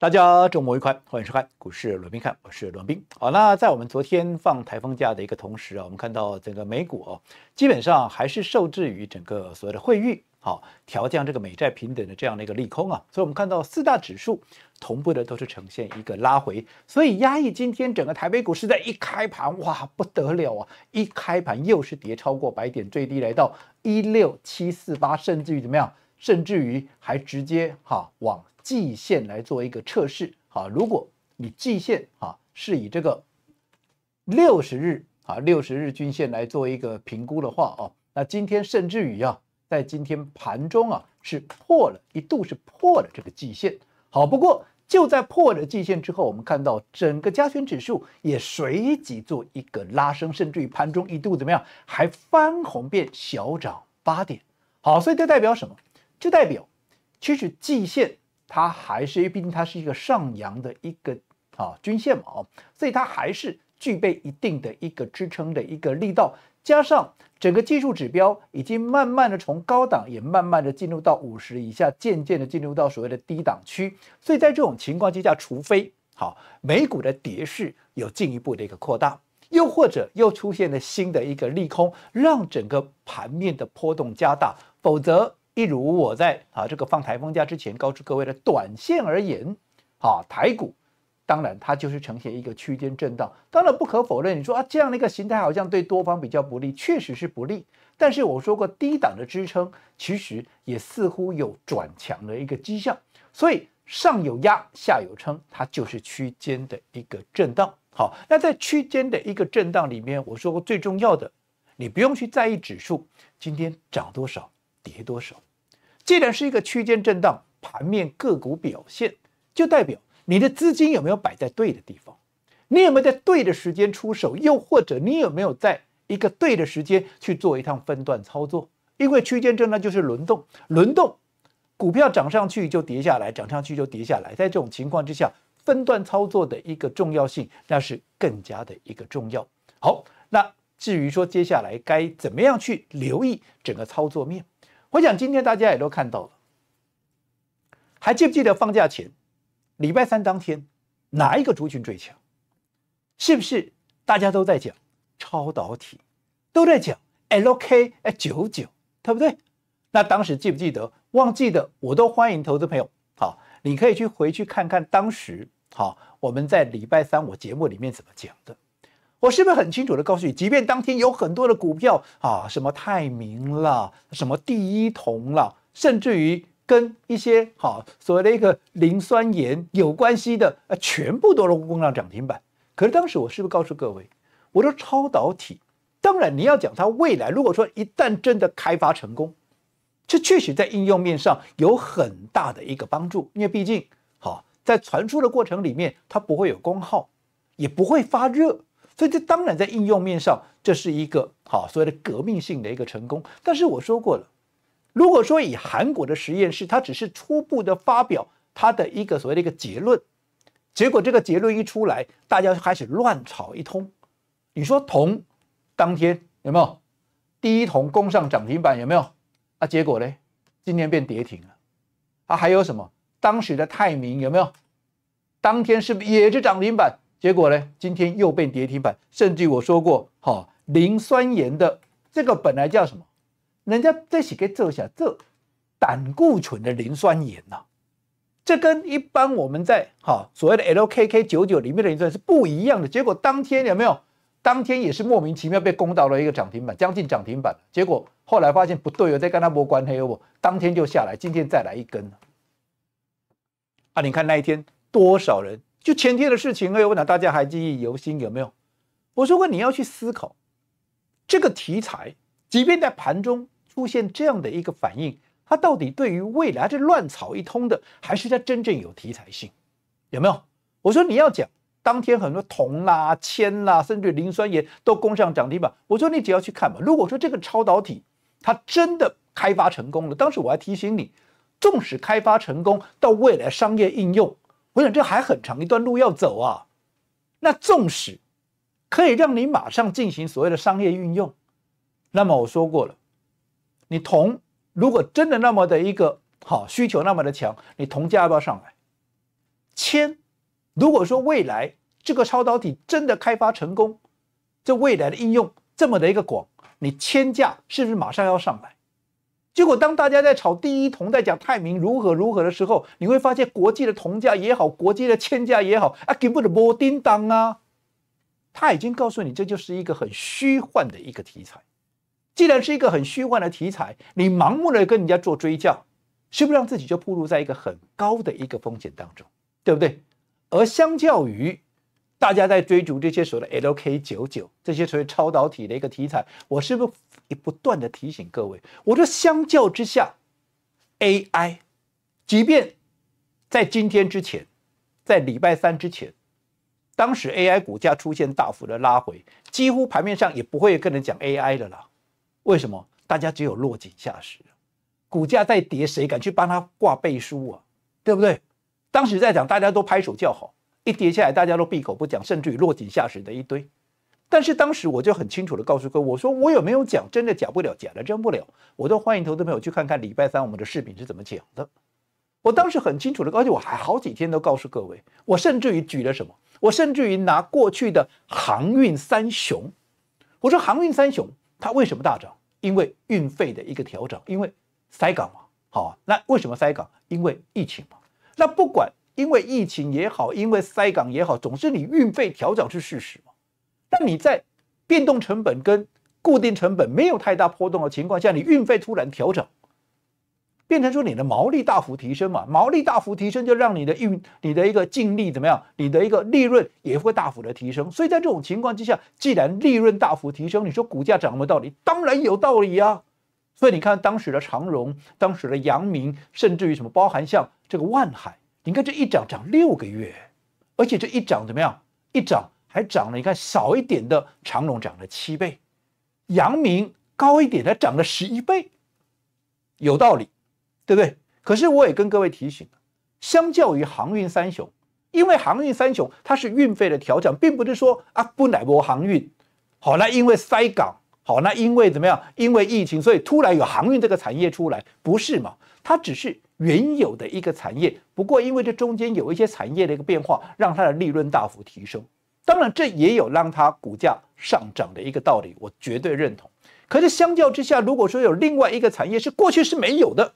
大家周末愉快，欢迎收看股市罗宾看，我是罗宾。好，那在我们昨天放台风假的一个同时啊，我们看到整个美股哦，基本上还是受制于整个所谓的汇率，好调降这个美债平等的这样的一个利空啊，所以我们看到四大指数同步的都是呈现一个拉回，所以压抑今天整个台北股市在一开盘，哇，不得了啊！一开盘又是跌超过百点，最低来到一六七四八，甚至于怎么样？甚至于还直接哈往。季线来做一个测试，好，如果你季线啊是以这个六十日啊六十日均线来做一个评估的话啊，那今天甚至于啊，在今天盘中啊是破了一度是破了这个季线，好，不过就在破了季线之后，我们看到整个加权指数也随即做一个拉升，甚至于盘中一度怎么样还翻红变小涨八点，好，所以这代表什么？就代表其实季线。它还是毕竟它是一个上扬的一个啊均线嘛哦，所以它还是具备一定的一个支撑的一个力道，加上整个技术指标已经慢慢的从高档也慢慢的进入到五十以下，渐渐的进入到所谓的低档区，所以在这种情况之下，除非好美股的跌势有进一步的一个扩大，又或者又出现了新的一个利空，让整个盘面的波动加大，否则。例如我在啊这个放台风假之前告知各位的短线而言，啊台股当然它就是呈现一个区间震荡。当然不可否认，你说啊这样的一个形态好像对多方比较不利，确实是不利。但是我说过低档的支撑其实也似乎有转强的一个迹象，所以上有压，下有撑，它就是区间的一个震荡。好，那在区间的一个震荡里面，我说过最重要的，你不用去在意指数今天涨多少，跌多少。既然是一个区间震荡，盘面个股表现，就代表你的资金有没有摆在对的地方，你有没有在对的时间出手，又或者你有没有在一个对的时间去做一趟分段操作？因为区间震荡就是轮动，轮动股票涨上去就跌下来，涨上去就跌下来。在这种情况之下，分段操作的一个重要性，那是更加的一个重要。好，那至于说接下来该怎么样去留意整个操作面。我想今天大家也都看到了，还记不记得放假前，礼拜三当天哪一个族群最强？是不是大家都在讲超导体，都在讲 LK 哎九九，对不对？那当时记不记得？忘记的我都欢迎投资朋友，好，你可以去回去看看当时好，我们在礼拜三我节目里面怎么讲的。我是不是很清楚地告诉你，即便当天有很多的股票啊，什么泰明了，什么第一铜了，甚至于跟一些好所谓的一个磷酸盐有关系的，呃，全部都攻上涨停板。可是当时我是不是告诉各位，我说超导体？当然你要讲它未来，如果说一旦真的开发成功，这确实在应用面上有很大的一个帮助，因为毕竟好在传输的过程里面它不会有功耗，也不会发热。所以这当然在应用面上，这是一个好所谓的革命性的一个成功。但是我说过了，如果说以韩国的实验室，它只是初步的发表它的一个所谓的一个结论，结果这个结论一出来，大家就开始乱吵一通。你说铜当天有没有？第一铜攻上涨停板有没有？啊，结果呢，今天变跌停了。啊，还有什么当时的泰明有没有？当天是也是涨停板。结果呢？今天又被跌停板，甚至我说过，哈，磷酸盐的这个本来叫什么？人家这是给做一下，这胆固醇的磷酸盐呐，这跟一般我们在哈所谓的 LKK 九九里面的磷酸是不一样的。结果当天有没有？当天也是莫名其妙被攻到了一个涨停板，将近涨停板。结果后来发现不对哦，在跟他摸关黑哦，当天就下来，今天再来一根啊，你看那一天多少人？就前天的事情，哎，我那大家还记忆犹新有没有？我说过你要去思考这个题材，即便在盘中出现这样的一个反应，它到底对于未来是乱炒一通的，还是它真正有题材性？有没有？我说你要讲，当天很多铜啦、铅啦，甚至磷酸盐都攻上涨停板。我说你只要去看吧。如果说这个超导体它真的开发成功了，当时我还提醒你，纵使开发成功，到未来商业应用。我想这还很长一段路要走啊。那纵使可以让你马上进行所谓的商业运用，那么我说过了，你铜如果真的那么的一个好需求那么的强，你铜价要不要上来？铅，如果说未来这个超导体真的开发成功，这未来的应用这么的一个广，你铅价是不是马上要上来？结果，当大家在炒第一铜，在讲泰明如何如何的时候，你会发现国际的铜价也好，国际的铅价也好，啊，给不的不叮当啊！他已经告诉你，这就是一个很虚幻的一个题材。既然是一个很虚幻的题材，你盲目的跟人家做追价，是不是让自己就暴露在一个很高的一个风险当中，对不对？而相较于大家在追逐这些所谓的 LK 九九这些所谓超导体的一个题材，我是不是？也不断的提醒各位，我说相较之下，AI，即便在今天之前，在礼拜三之前，当时 AI 股价出现大幅的拉回，几乎盘面上也不会有人讲 AI 的啦。为什么？大家只有落井下石，股价在跌，谁敢去帮他挂背书啊？对不对？当时在涨，大家都拍手叫好；一跌下来，大家都闭口不讲，甚至于落井下石的一堆。但是当时我就很清楚的告诉各位，我说我有没有讲真的假不了，假的真不了。我都欢迎投资朋友去看看礼拜三我们的视频是怎么讲的。我当时很清楚的，而且我还好几天都告诉各位，我甚至于举了什么，我甚至于拿过去的航运三雄，我说航运三雄它为什么大涨？因为运费的一个调整，因为塞港嘛。好，那为什么塞港？因为疫情嘛。那不管因为疫情也好，因为塞港也好，总之你运费调整是事实嘛。但你在变动成本跟固定成本没有太大波动的情况下，你运费突然调整，变成说你的毛利大幅提升嘛？毛利大幅提升就让你的运你的一个净利怎么样？你的一个利润也会大幅的提升。所以在这种情况之下，既然利润大幅提升，你说股价涨有没道理？当然有道理啊！所以你看当时的长荣，当时的阳明，甚至于什么包含像这个万海，你看这一涨涨六个月，而且这一涨怎么样？一涨。还涨了，你看少一点的长隆涨了七倍，阳明高一点，它涨了十一倍，有道理，对不对？可是我也跟各位提醒，相较于航运三雄，因为航运三雄它是运费的调整，并不是说啊，不乃国航运，好那因为塞港，好那因为怎么样？因为疫情，所以突然有航运这个产业出来，不是嘛？它只是原有的一个产业，不过因为这中间有一些产业的一个变化，让它的利润大幅提升。当然，这也有让它股价上涨的一个道理，我绝对认同。可是相较之下，如果说有另外一个产业是过去是没有的，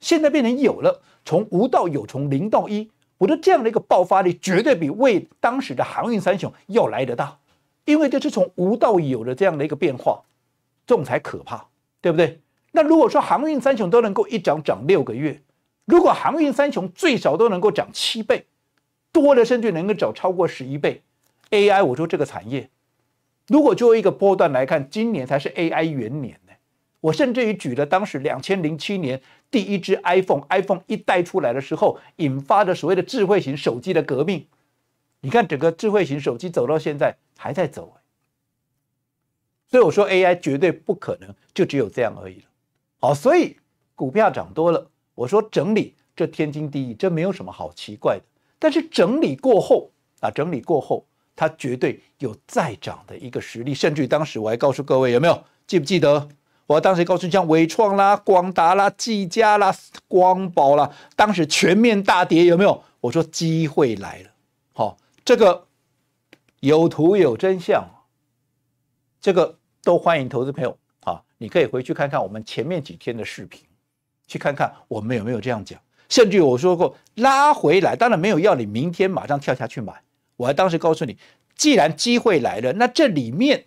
现在变成有了，从无到有，从零到一，我的这样的一个爆发力，绝对比为当时的航运三雄要来得大，因为这是从无到有的这样的一个变化，这种才可怕，对不对？那如果说航运三雄都能够一涨涨六个月，如果航运三雄最少都能够涨七倍。多的甚至能够走超过十一倍，AI 我说这个产业，如果作为一个波段来看，今年才是 AI 元年呢。我甚至于举了当时两千零七年第一只 iPhone，iPhone 一代出来的时候引发的所谓的智慧型手机的革命，你看整个智慧型手机走到现在还在走，所以我说 AI 绝对不可能就只有这样而已了。好，所以股票涨多了，我说整理这天经地义，这没有什么好奇怪的。但是整理过后啊，整理过后，它绝对有再涨的一个实力。甚至于当时我还告诉各位，有没有记不记得？我当时告诉你，像伟创啦、广达啦、技嘉啦、光宝啦，当时全面大跌，有没有？我说机会来了。好，这个有图有真相，这个都欢迎投资朋友啊，你可以回去看看我们前面几天的视频，去看看我们有没有这样讲。甚至我说过拉回来，当然没有要你明天马上跳下去买。我还当时告诉你，既然机会来了，那这里面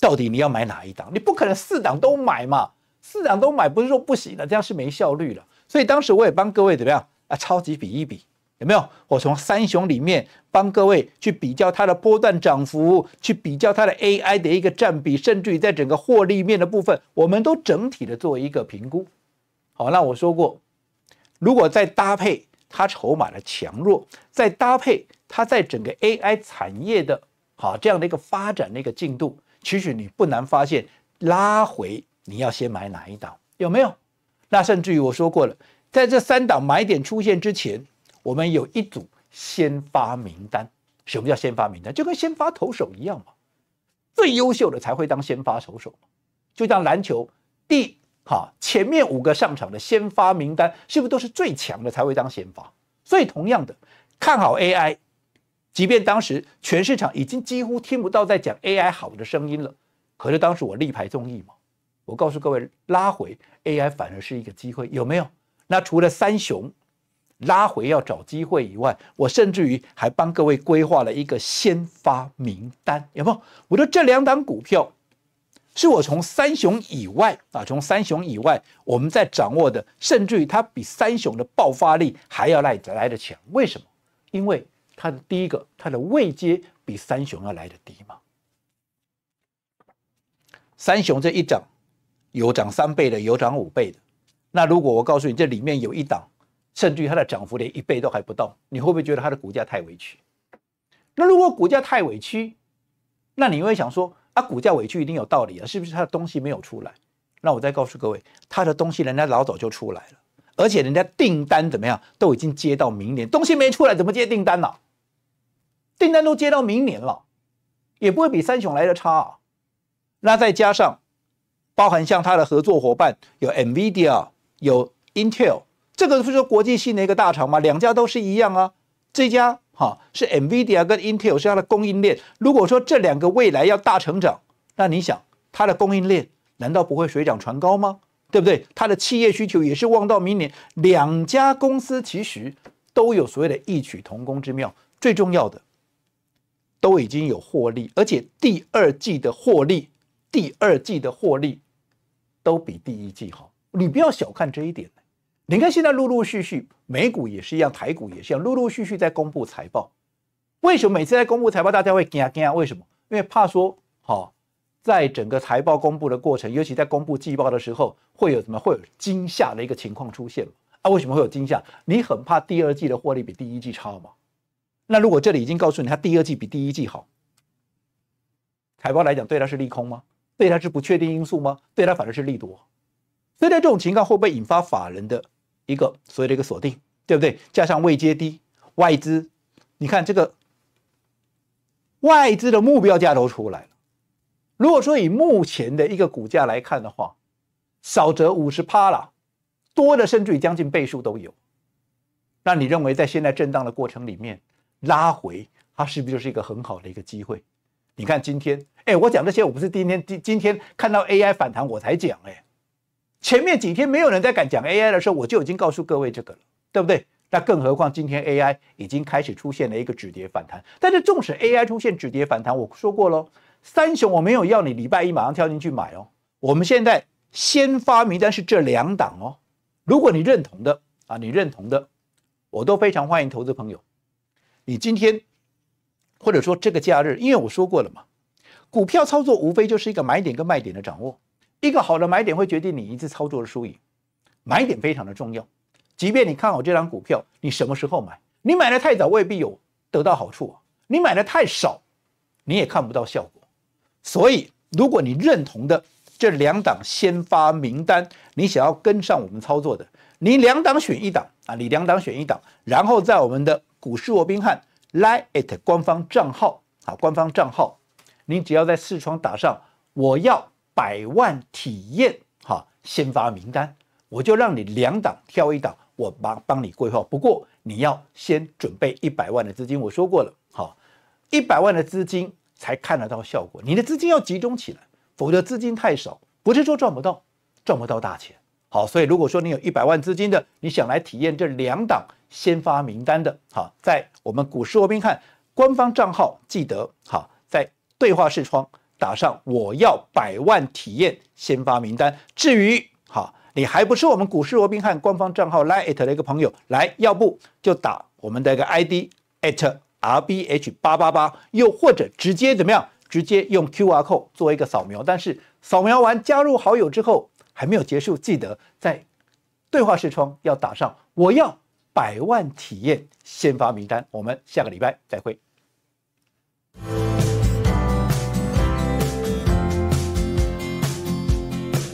到底你要买哪一档？你不可能四档都买嘛，四档都买不是说不行的，这样是没效率了。所以当时我也帮各位怎么样啊，超级比一比有没有？我从三雄里面帮各位去比较它的波段涨幅，去比较它的 AI 的一个占比，甚至于在整个获利面的部分，我们都整体的做一个评估。好，那我说过。如果再搭配它筹码的强弱，再搭配它在整个 AI 产业的好这样的一个发展的一个进度，其实你不难发现，拉回你要先买哪一档有没有？那甚至于我说过了，在这三档买点出现之前，我们有一组先发名单。什么叫先发名单？就跟先发投手一样嘛，最优秀的才会当先发投手，就像篮球第。好，前面五个上场的先发名单，是不是都是最强的才会当先发？所以同样的，看好 AI，即便当时全市场已经几乎听不到在讲 AI 好的声音了，可是当时我力排众议嘛，我告诉各位，拉回 AI 反而是一个机会，有没有？那除了三雄拉回要找机会以外，我甚至于还帮各位规划了一个先发名单，没有？我说这两档股票。是我从三雄以外啊，从三雄以外，我们在掌握的，甚至于它比三雄的爆发力还要来来的强。为什么？因为它的第一个，它的位阶比三雄要来的低嘛。三雄这一涨，有涨三倍的，有涨五倍的。那如果我告诉你，这里面有一档，甚至于它的涨幅连一倍都还不到，你会不会觉得它的股价太委屈？那如果股价太委屈，那你会想说？啊，股价委屈一定有道理啊，是不是他的东西没有出来？那我再告诉各位，他的东西人家老早就出来了，而且人家订单怎么样都已经接到明年，东西没出来怎么接订单呢？订单都接到明年了，也不会比三雄来的差。那再加上包含像他的合作伙伴有 Nvidia、有 Intel，这个不是说国际性的一个大厂吗？两家都是一样啊，这家。啊，是 Nvidia 跟 Intel 是它的供应链。如果说这两个未来要大成长，那你想它的供应链难道不会水涨船高吗？对不对？它的企业需求也是旺到明年。两家公司其实都有所谓的异曲同工之妙，最重要的都已经有获利，而且第二季的获利，第二季的获利都比第一季好。你不要小看这一点。你看现在陆陆续续。美股也是一样，台股也是一样，陆陆续续在公布财报。为什么每次在公布财报，大家会惊啊惊啊？为什么？因为怕说，好，在整个财报公布的过程，尤其在公布季报的时候，会有什么会有惊吓的一个情况出现？啊，为什么会有惊吓？你很怕第二季的获利比第一季差吗？那如果这里已经告诉你，它第二季比第一季好，财报来讲对它是利空吗？对它是不确定因素吗？对它反而是利多，所以在这种情况会不会引发法人的。一个，所以的一个锁定，对不对？加上未接低，外资，你看这个外资的目标价都出来了。如果说以目前的一个股价来看的话，少则五十趴了，多的甚至于将近倍数都有。那你认为在现在震荡的过程里面拉回，它是不是就是一个很好的一个机会？你看今天，哎，我讲这些我不是今天，今天看到 AI 反弹我才讲，哎。前面几天没有人在敢讲 AI 的时候，我就已经告诉各位这个了，对不对？那更何况今天 AI 已经开始出现了一个止跌反弹。但是，纵使 AI 出现止跌反弹，我说过喽，三雄我没有要你礼拜一马上跳进去买哦。我们现在先发名单是这两档哦。如果你认同的啊，你认同的，我都非常欢迎投资朋友。你今天或者说这个假日，因为我说过了嘛，股票操作无非就是一个买点跟卖点的掌握。一个好的买点会决定你一次操作的输赢，买点非常的重要。即便你看好这张股票，你什么时候买？你买的太早未必有得到好处，你买的太少你也看不到效果。所以，如果你认同的这两档先发名单，你想要跟上我们操作的，你两档选一档啊，你两档选一档，然后在我们的股市罗宾汉 Lie It 官方账号啊，官方账号，你只要在视窗打上我要。百万体验哈，先发名单，我就让你两档挑一档，我帮帮你规划。不过你要先准备一百万的资金，我说过了哈，一百万的资金才看得到效果。你的资金要集中起来，否则资金太少，不是说赚不到，赚不到大钱。好，所以如果说你有一百万资金的，你想来体验这两档先发名单的，哈，在我们股市我斌看官方账号记得哈，在对话视窗。打上我要百万体验先发名单。至于好，你还不是我们股市罗宾汉官方账号 like 的一个朋友，来，要不就打我们的一个 ID at rbh888，又或者直接怎么样，直接用 QR code 做一个扫描。但是扫描完加入好友之后，还没有结束，记得在对话视窗要打上我要百万体验先发名单。我们下个礼拜再会。